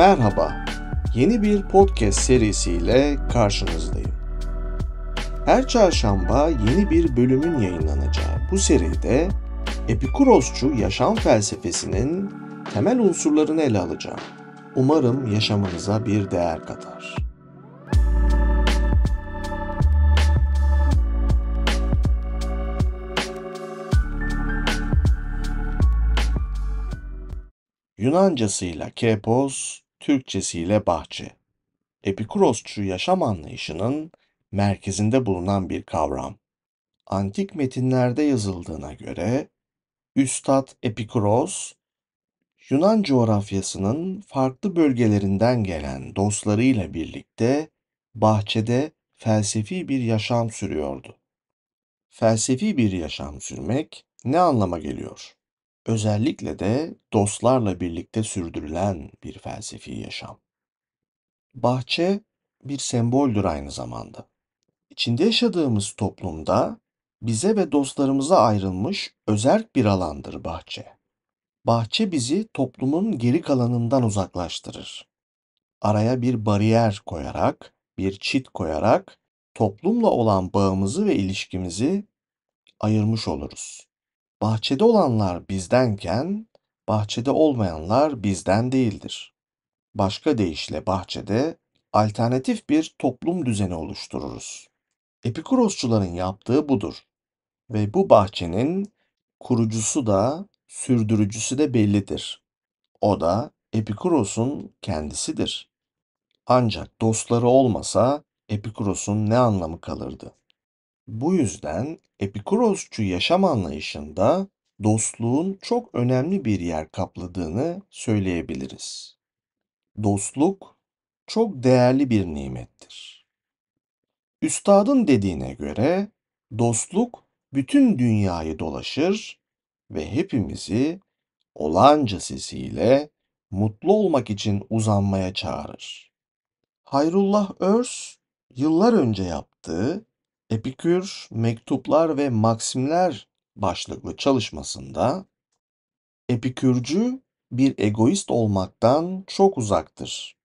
Merhaba. Yeni bir podcast serisiyle karşınızdayım. Her çarşamba yeni bir bölümün yayınlanacağı bu seride Epikurosçu yaşam felsefesinin temel unsurlarını ele alacağım. Umarım yaşamınıza bir değer katar. Yunancasıyla kepos, Türkçesiyle bahçe. Epikurosçu yaşam anlayışının merkezinde bulunan bir kavram. Antik metinlerde yazıldığına göre Üstad Epikuros Yunan coğrafyasının farklı bölgelerinden gelen dostlarıyla birlikte bahçede felsefi bir yaşam sürüyordu. Felsefi bir yaşam sürmek ne anlama geliyor? Özellikle de dostlarla birlikte sürdürülen bir felsefi yaşam. Bahçe bir semboldür aynı zamanda. İçinde yaşadığımız toplumda bize ve dostlarımıza ayrılmış özerk bir alandır bahçe. Bahçe bizi toplumun geri kalanından uzaklaştırır. Araya bir bariyer koyarak, bir çit koyarak toplumla olan bağımızı ve ilişkimizi ayırmış oluruz. Bahçede olanlar bizdenken bahçede olmayanlar bizden değildir. Başka deyişle bahçede alternatif bir toplum düzeni oluştururuz. Epikurosçuların yaptığı budur. Ve bu bahçenin kurucusu da sürdürücüsü de bellidir. O da Epikuros'un kendisidir. Ancak dostları olmasa Epikuros'un ne anlamı kalırdı? Bu yüzden Epikurosçu yaşam anlayışında dostluğun çok önemli bir yer kapladığını söyleyebiliriz. Dostluk çok değerli bir nimettir. Üstadın dediğine göre dostluk bütün dünyayı dolaşır ve hepimizi olanca sesiyle mutlu olmak için uzanmaya çağırır. Hayrullah Örs yıllar önce yaptığı Epikür, Mektuplar ve Maksimler başlıklı çalışmasında Epikürcü bir egoist olmaktan çok uzaktır.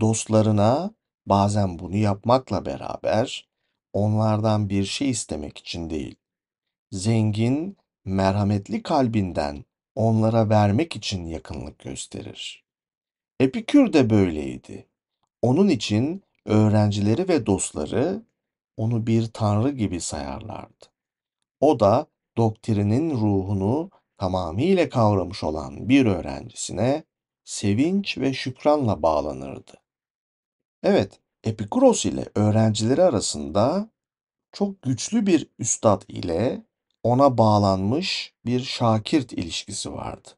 Dostlarına bazen bunu yapmakla beraber onlardan bir şey istemek için değil, zengin, merhametli kalbinden onlara vermek için yakınlık gösterir. Epikür de böyleydi. Onun için öğrencileri ve dostları onu bir tanrı gibi sayarlardı. O da doktrinin ruhunu tamamıyla kavramış olan bir öğrencisine sevinç ve şükranla bağlanırdı. Evet, Epikuros ile öğrencileri arasında çok güçlü bir üstad ile ona bağlanmış bir şakirt ilişkisi vardı.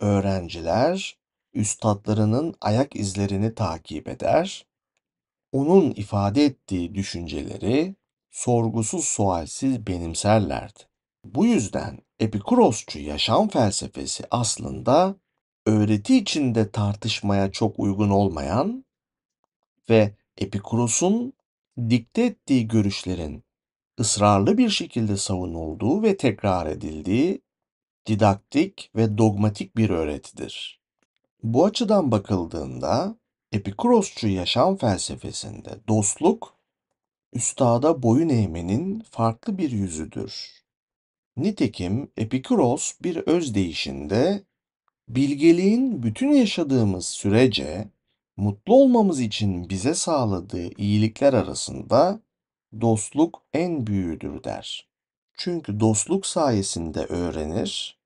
Öğrenciler üstadlarının ayak izlerini takip eder onun ifade ettiği düşünceleri sorgusuz sualsiz benimserlerdi. Bu yüzden Epikurosçu yaşam felsefesi aslında öğreti içinde tartışmaya çok uygun olmayan ve Epikuros'un dikte ettiği görüşlerin ısrarlı bir şekilde savunulduğu ve tekrar edildiği didaktik ve dogmatik bir öğretidir. Bu açıdan bakıldığında Epikurosçu yaşam felsefesinde dostluk, üstada boyun eğmenin farklı bir yüzüdür. Nitekim Epikuros bir öz değişinde bilgeliğin bütün yaşadığımız sürece mutlu olmamız için bize sağladığı iyilikler arasında dostluk en büyüğüdür der. Çünkü dostluk sayesinde öğrenir,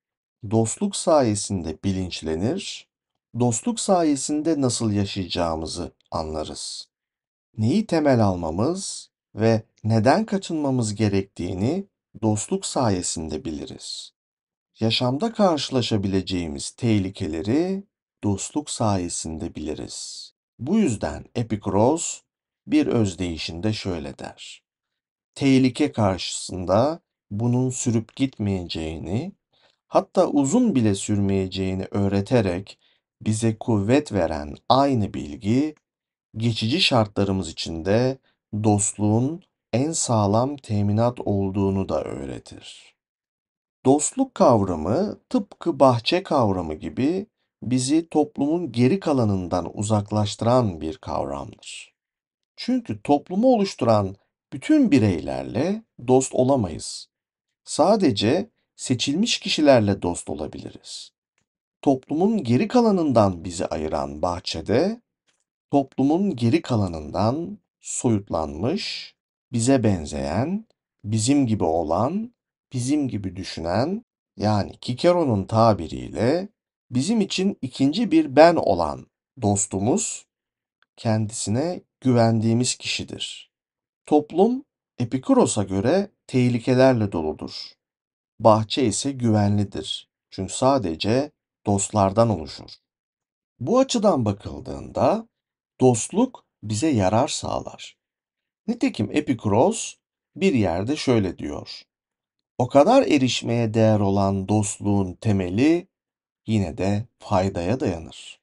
dostluk sayesinde bilinçlenir, dostluk sayesinde nasıl yaşayacağımızı anlarız. Neyi temel almamız ve neden kaçınmamız gerektiğini dostluk sayesinde biliriz. Yaşamda karşılaşabileceğimiz tehlikeleri dostluk sayesinde biliriz. Bu yüzden Epikros bir özdeyişinde şöyle der. Tehlike karşısında bunun sürüp gitmeyeceğini, hatta uzun bile sürmeyeceğini öğreterek bize kuvvet veren aynı bilgi, geçici şartlarımız içinde dostluğun en sağlam teminat olduğunu da öğretir. Dostluk kavramı tıpkı bahçe kavramı gibi bizi toplumun geri kalanından uzaklaştıran bir kavramdır. Çünkü toplumu oluşturan bütün bireylerle dost olamayız. Sadece seçilmiş kişilerle dost olabiliriz toplumun geri kalanından bizi ayıran bahçede toplumun geri kalanından soyutlanmış, bize benzeyen, bizim gibi olan, bizim gibi düşünen yani Kikero'nun tabiriyle bizim için ikinci bir ben olan dostumuz kendisine güvendiğimiz kişidir. Toplum Epikuros'a göre tehlikelerle doludur. Bahçe ise güvenlidir. Çünkü sadece dostlardan oluşur. Bu açıdan bakıldığında dostluk bize yarar sağlar. Nitekim Epikuros bir yerde şöyle diyor. O kadar erişmeye değer olan dostluğun temeli yine de faydaya dayanır.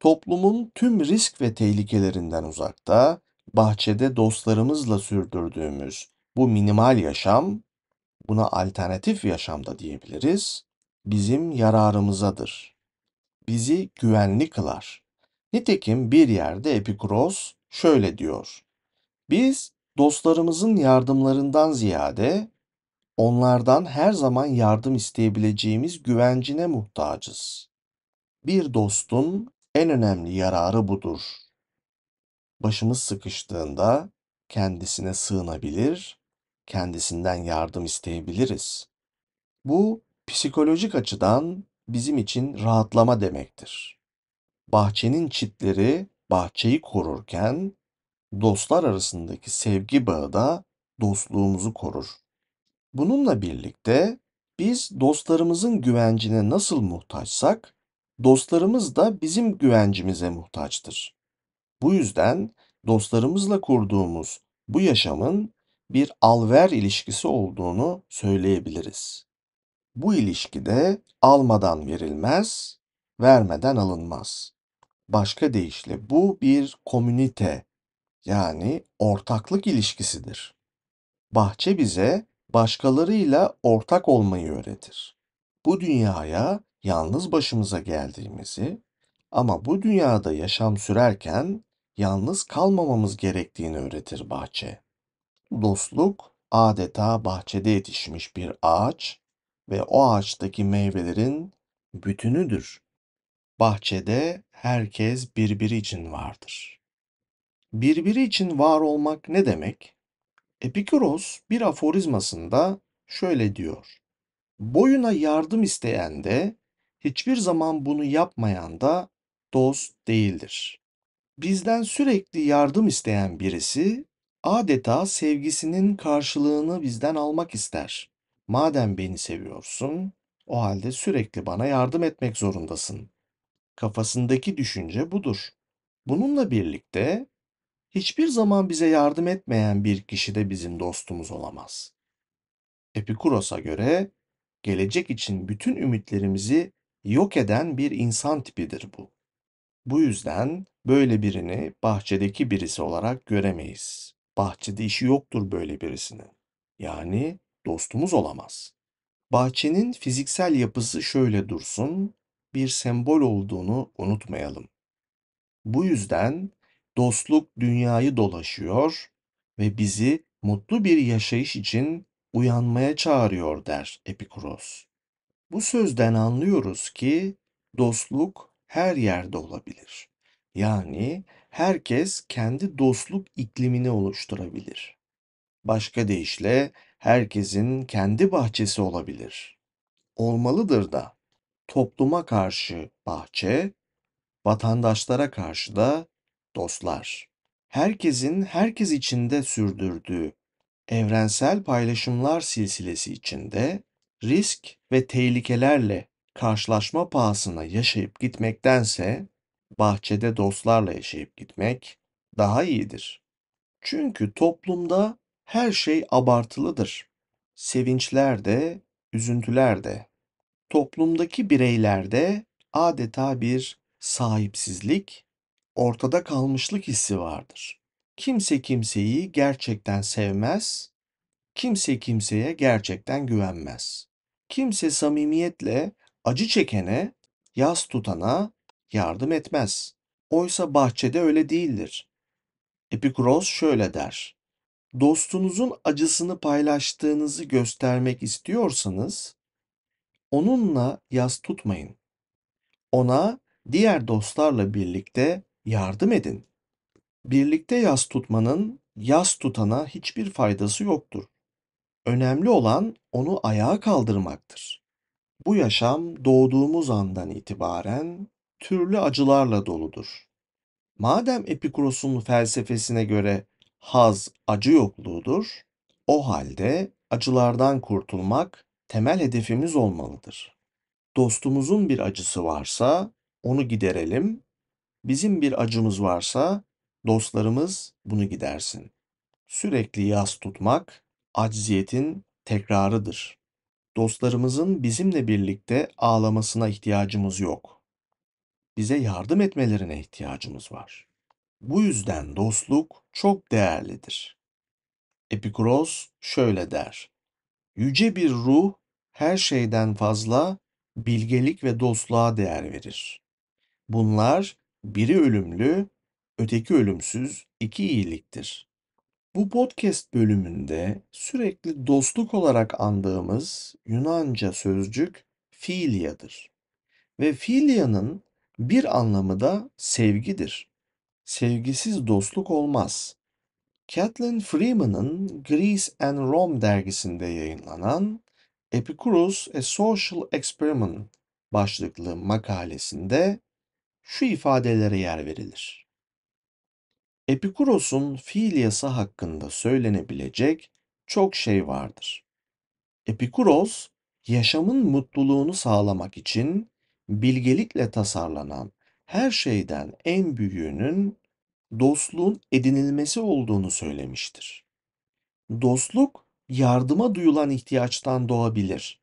Toplumun tüm risk ve tehlikelerinden uzakta, bahçede dostlarımızla sürdürdüğümüz bu minimal yaşam, buna alternatif yaşam da diyebiliriz, bizim yararımızadır. Bizi güvenli kılar. Nitekim bir yerde Epikros şöyle diyor. Biz dostlarımızın yardımlarından ziyade onlardan her zaman yardım isteyebileceğimiz güvencine muhtacız. Bir dostun en önemli yararı budur. Başımız sıkıştığında kendisine sığınabilir, kendisinden yardım isteyebiliriz. Bu psikolojik açıdan bizim için rahatlama demektir. Bahçenin çitleri bahçeyi korurken dostlar arasındaki sevgi bağı da dostluğumuzu korur. Bununla birlikte biz dostlarımızın güvencine nasıl muhtaçsak, dostlarımız da bizim güvencimize muhtaçtır. Bu yüzden dostlarımızla kurduğumuz bu yaşamın bir alver ilişkisi olduğunu söyleyebiliriz. Bu ilişkide almadan verilmez, vermeden alınmaz. Başka deyişle bu bir komünite yani ortaklık ilişkisidir. Bahçe bize başkalarıyla ortak olmayı öğretir. Bu dünyaya yalnız başımıza geldiğimizi ama bu dünyada yaşam sürerken yalnız kalmamamız gerektiğini öğretir bahçe. Dostluk adeta bahçede yetişmiş bir ağaç ve o ağaçtaki meyvelerin bütünüdür. Bahçede herkes birbiri için vardır. Birbiri için var olmak ne demek? Epikuros bir aforizmasında şöyle diyor. Boyuna yardım isteyen de hiçbir zaman bunu yapmayan da dost değildir. Bizden sürekli yardım isteyen birisi adeta sevgisinin karşılığını bizden almak ister. Madem beni seviyorsun, o halde sürekli bana yardım etmek zorundasın. Kafasındaki düşünce budur. Bununla birlikte hiçbir zaman bize yardım etmeyen bir kişi de bizim dostumuz olamaz. Epikuros'a göre gelecek için bütün ümitlerimizi yok eden bir insan tipidir bu. Bu yüzden böyle birini bahçedeki birisi olarak göremeyiz. Bahçede işi yoktur böyle birisinin. Yani dostumuz olamaz. Bahçenin fiziksel yapısı şöyle dursun, bir sembol olduğunu unutmayalım. Bu yüzden dostluk dünyayı dolaşıyor ve bizi mutlu bir yaşayış için uyanmaya çağırıyor der Epikuros. Bu sözden anlıyoruz ki dostluk her yerde olabilir. Yani herkes kendi dostluk iklimini oluşturabilir. Başka deyişle herkesin kendi bahçesi olabilir. Olmalıdır da. Topluma karşı bahçe, vatandaşlara karşı da dostlar. Herkesin herkes içinde sürdürdüğü evrensel paylaşımlar silsilesi içinde risk ve tehlikelerle karşılaşma pahasına yaşayıp gitmektense bahçede dostlarla yaşayıp gitmek daha iyidir. Çünkü toplumda her şey abartılıdır. Sevinçler de, üzüntüler de. Toplumdaki bireylerde adeta bir sahipsizlik, ortada kalmışlık hissi vardır. Kimse kimseyi gerçekten sevmez, kimse kimseye gerçekten güvenmez. Kimse samimiyetle acı çekene, yas tutana yardım etmez. Oysa bahçede öyle değildir. Epikuros şöyle der: dostunuzun acısını paylaştığınızı göstermek istiyorsanız onunla yas tutmayın. Ona diğer dostlarla birlikte yardım edin. Birlikte yas tutmanın yas tutana hiçbir faydası yoktur. Önemli olan onu ayağa kaldırmaktır. Bu yaşam doğduğumuz andan itibaren türlü acılarla doludur. Madem Epikuros'un felsefesine göre haz acı yokluğudur. O halde acılardan kurtulmak temel hedefimiz olmalıdır. Dostumuzun bir acısı varsa onu giderelim. Bizim bir acımız varsa dostlarımız bunu gidersin. Sürekli yas tutmak acziyetin tekrarıdır. Dostlarımızın bizimle birlikte ağlamasına ihtiyacımız yok. Bize yardım etmelerine ihtiyacımız var. Bu yüzden dostluk çok değerlidir. Epikuros şöyle der. Yüce bir ruh her şeyden fazla bilgelik ve dostluğa değer verir. Bunlar biri ölümlü, öteki ölümsüz iki iyiliktir. Bu podcast bölümünde sürekli dostluk olarak andığımız Yunanca sözcük filiyadır. Ve filiyanın bir anlamı da sevgidir. Sevgisiz dostluk olmaz. Kathleen Freeman'ın Greece and Rome dergisinde yayınlanan Epicurus A Social Experiment başlıklı makalesinde şu ifadelere yer verilir. Epikuros'un fiil yasa hakkında söylenebilecek çok şey vardır. Epikuros, yaşamın mutluluğunu sağlamak için bilgelikle tasarlanan her şeyden en büyüğünün dostluğun edinilmesi olduğunu söylemiştir. Dostluk yardıma duyulan ihtiyaçtan doğabilir.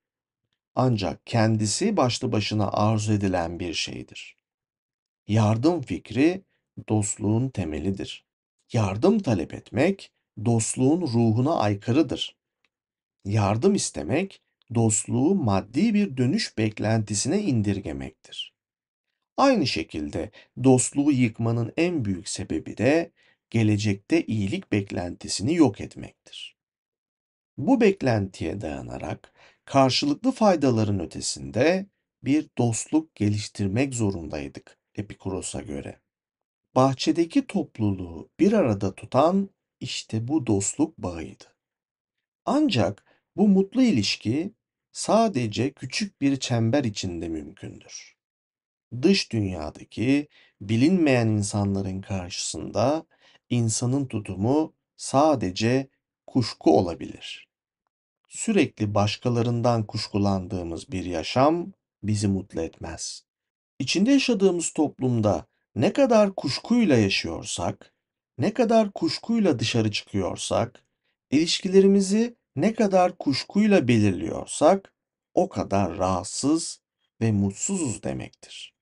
Ancak kendisi başlı başına arzu edilen bir şeydir. Yardım fikri dostluğun temelidir. Yardım talep etmek dostluğun ruhuna aykırıdır. Yardım istemek dostluğu maddi bir dönüş beklentisine indirgemektir. Aynı şekilde dostluğu yıkmanın en büyük sebebi de gelecekte iyilik beklentisini yok etmektir. Bu beklentiye dayanarak karşılıklı faydaların ötesinde bir dostluk geliştirmek zorundaydık Epikuros'a göre. Bahçedeki topluluğu bir arada tutan işte bu dostluk bağıydı. Ancak bu mutlu ilişki sadece küçük bir çember içinde mümkündür dış dünyadaki bilinmeyen insanların karşısında insanın tutumu sadece kuşku olabilir. Sürekli başkalarından kuşkulandığımız bir yaşam bizi mutlu etmez. İçinde yaşadığımız toplumda ne kadar kuşkuyla yaşıyorsak, ne kadar kuşkuyla dışarı çıkıyorsak, ilişkilerimizi ne kadar kuşkuyla belirliyorsak o kadar rahatsız ve mutsuzuz demektir.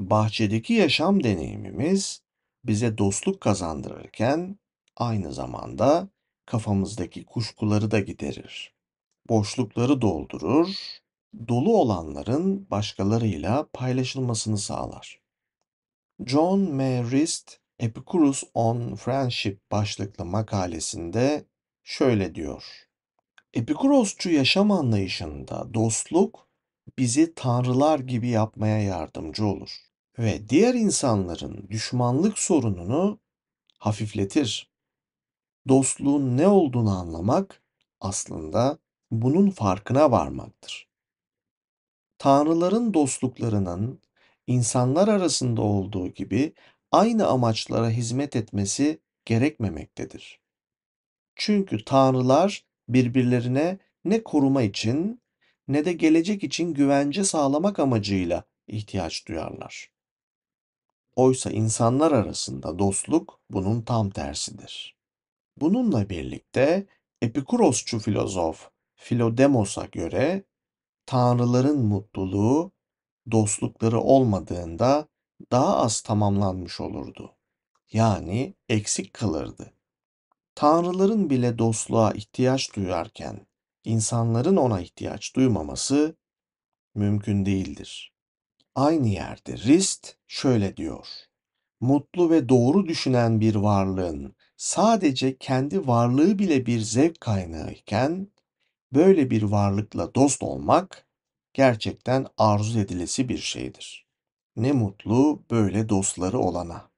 Bahçedeki yaşam deneyimimiz bize dostluk kazandırırken aynı zamanda kafamızdaki kuşkuları da giderir. Boşlukları doldurur, dolu olanların başkalarıyla paylaşılmasını sağlar. John M. Rist, Epicurus on Friendship başlıklı makalesinde şöyle diyor. Epikurosçu yaşam anlayışında dostluk bizi tanrılar gibi yapmaya yardımcı olur ve diğer insanların düşmanlık sorununu hafifletir. Dostluğun ne olduğunu anlamak aslında bunun farkına varmaktır. Tanrıların dostluklarının insanlar arasında olduğu gibi aynı amaçlara hizmet etmesi gerekmemektedir. Çünkü tanrılar birbirlerine ne koruma için ne de gelecek için güvence sağlamak amacıyla ihtiyaç duyarlar. Oysa insanlar arasında dostluk bunun tam tersidir. Bununla birlikte Epikurosçu filozof Filodemos'a göre tanrıların mutluluğu dostlukları olmadığında daha az tamamlanmış olurdu. Yani eksik kalırdı. Tanrıların bile dostluğa ihtiyaç duyarken insanların ona ihtiyaç duymaması mümkün değildir. Aynı yerde Rist şöyle diyor. Mutlu ve doğru düşünen bir varlığın sadece kendi varlığı bile bir zevk kaynağı iken böyle bir varlıkla dost olmak gerçekten arzu edilesi bir şeydir. Ne mutlu böyle dostları olana.